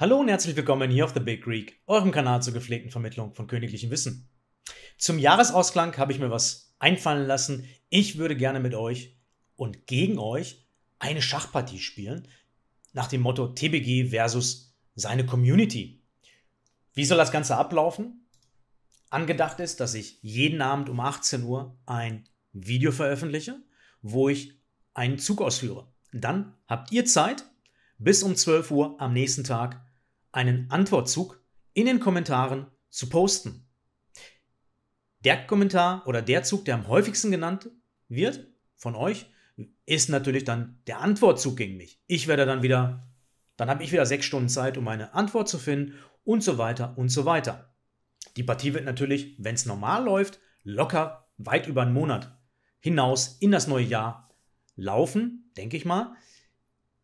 Hallo und herzlich willkommen hier auf The Big Greek, eurem Kanal zur gepflegten Vermittlung von königlichem Wissen. Zum Jahresausklang habe ich mir was einfallen lassen. Ich würde gerne mit euch und gegen euch eine Schachpartie spielen, nach dem Motto TBG versus seine Community. Wie soll das Ganze ablaufen? Angedacht ist, dass ich jeden Abend um 18 Uhr ein Video veröffentliche, wo ich einen Zug ausführe. Dann habt ihr Zeit, bis um 12 Uhr am nächsten Tag einen Antwortzug in den Kommentaren zu posten. Der Kommentar oder der Zug, der am häufigsten genannt wird von euch, ist natürlich dann der Antwortzug gegen mich. Ich werde dann wieder, dann habe ich wieder sechs Stunden Zeit, um eine Antwort zu finden und so weiter und so weiter. Die Partie wird natürlich, wenn es normal läuft, locker weit über einen Monat hinaus in das neue Jahr laufen, denke ich mal.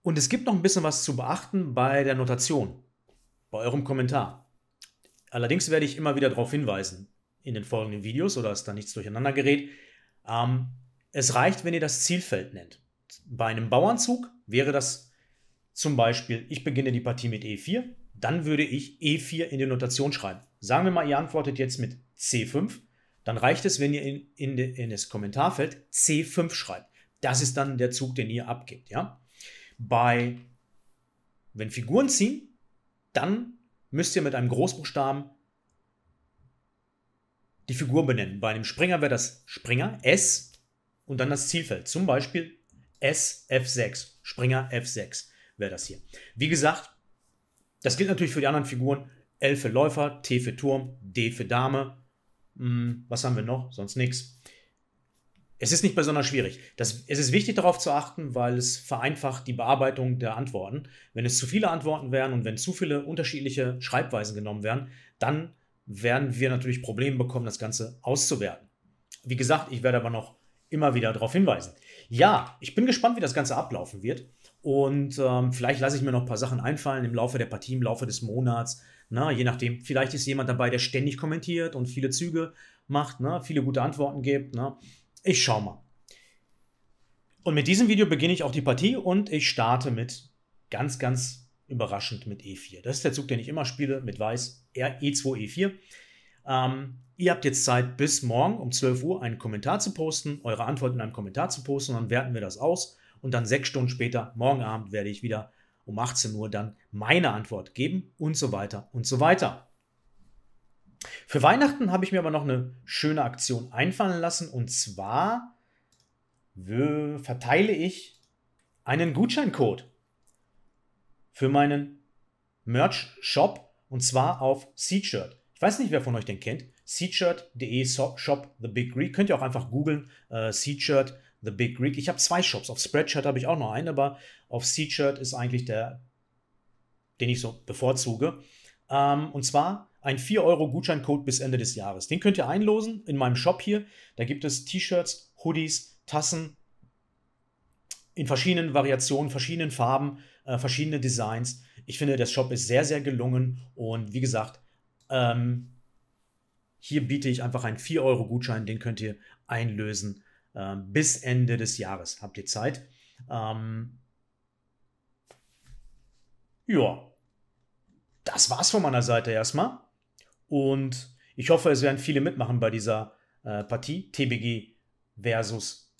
Und es gibt noch ein bisschen was zu beachten bei der Notation bei eurem Kommentar. Allerdings werde ich immer wieder darauf hinweisen in den folgenden Videos, oder dass da nichts durcheinander gerät. Ähm, es reicht, wenn ihr das Zielfeld nennt. Bei einem Bauernzug wäre das zum Beispiel, ich beginne die Partie mit E4, dann würde ich E4 in die Notation schreiben. Sagen wir mal, ihr antwortet jetzt mit C5, dann reicht es, wenn ihr in, in, in das Kommentarfeld C5 schreibt. Das ist dann der Zug, den ihr abgebt. Ja? Bei, wenn Figuren ziehen, dann müsst ihr mit einem Großbuchstaben die Figur benennen. Bei einem Springer wäre das Springer S und dann das Zielfeld. Zum Beispiel sf 6 Springer F6 wäre das hier. Wie gesagt, das gilt natürlich für die anderen Figuren. L für Läufer, T für Turm, D für Dame. Hm, was haben wir noch? Sonst nichts. Es ist nicht besonders schwierig. Das, es ist wichtig darauf zu achten, weil es vereinfacht die Bearbeitung der Antworten. Wenn es zu viele Antworten wären und wenn zu viele unterschiedliche Schreibweisen genommen wären, dann werden wir natürlich Probleme bekommen, das Ganze auszuwerten. Wie gesagt, ich werde aber noch immer wieder darauf hinweisen. Ja, ich bin gespannt, wie das Ganze ablaufen wird. Und ähm, vielleicht lasse ich mir noch ein paar Sachen einfallen im Laufe der Partie, im Laufe des Monats. Na, ne? je nachdem, vielleicht ist jemand dabei, der ständig kommentiert und viele Züge macht, ne, viele gute Antworten gibt. Ne. Ich schau mal. Und mit diesem Video beginne ich auch die Partie und ich starte mit ganz, ganz überraschend mit E4. Das ist der Zug, den ich immer spiele, mit Weiß, E2, E4. Ähm, ihr habt jetzt Zeit, bis morgen um 12 Uhr einen Kommentar zu posten, eure Antwort in einem Kommentar zu posten, dann werten wir das aus und dann sechs Stunden später, morgen Abend, werde ich wieder um 18 Uhr dann meine Antwort geben und so weiter und so weiter. Für Weihnachten habe ich mir aber noch eine schöne Aktion einfallen lassen und zwar verteile ich einen Gutscheincode für meinen Merch-Shop und zwar auf Seatshirt. Ich weiß nicht, wer von euch den kennt. Seatshirt.de Shop The Big Greek. Könnt ihr auch einfach googeln. Äh, Seatshirt The Big Greek. Ich habe zwei Shops. Auf Spreadshirt habe ich auch noch einen, aber auf Seatshirt ist eigentlich der, den ich so bevorzuge. Ähm, und zwar ein 4-Euro-Gutscheincode bis Ende des Jahres. Den könnt ihr einlosen in meinem Shop hier. Da gibt es T-Shirts, Hoodies, Tassen in verschiedenen Variationen, verschiedenen Farben, äh, verschiedene Designs. Ich finde, der Shop ist sehr, sehr gelungen und wie gesagt, ähm, hier biete ich einfach einen 4-Euro-Gutschein, den könnt ihr einlösen äh, bis Ende des Jahres. Habt ihr Zeit? Ähm, ja, das war's von meiner Seite erstmal. Und ich hoffe, es werden viele mitmachen bei dieser äh, Partie. TBG versus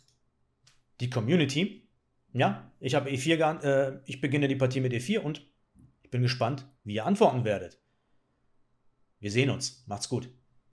die Community. Ja, ich habe E4 äh, ich beginne die Partie mit E4 und ich bin gespannt, wie ihr antworten werdet. Wir sehen uns. Macht's gut.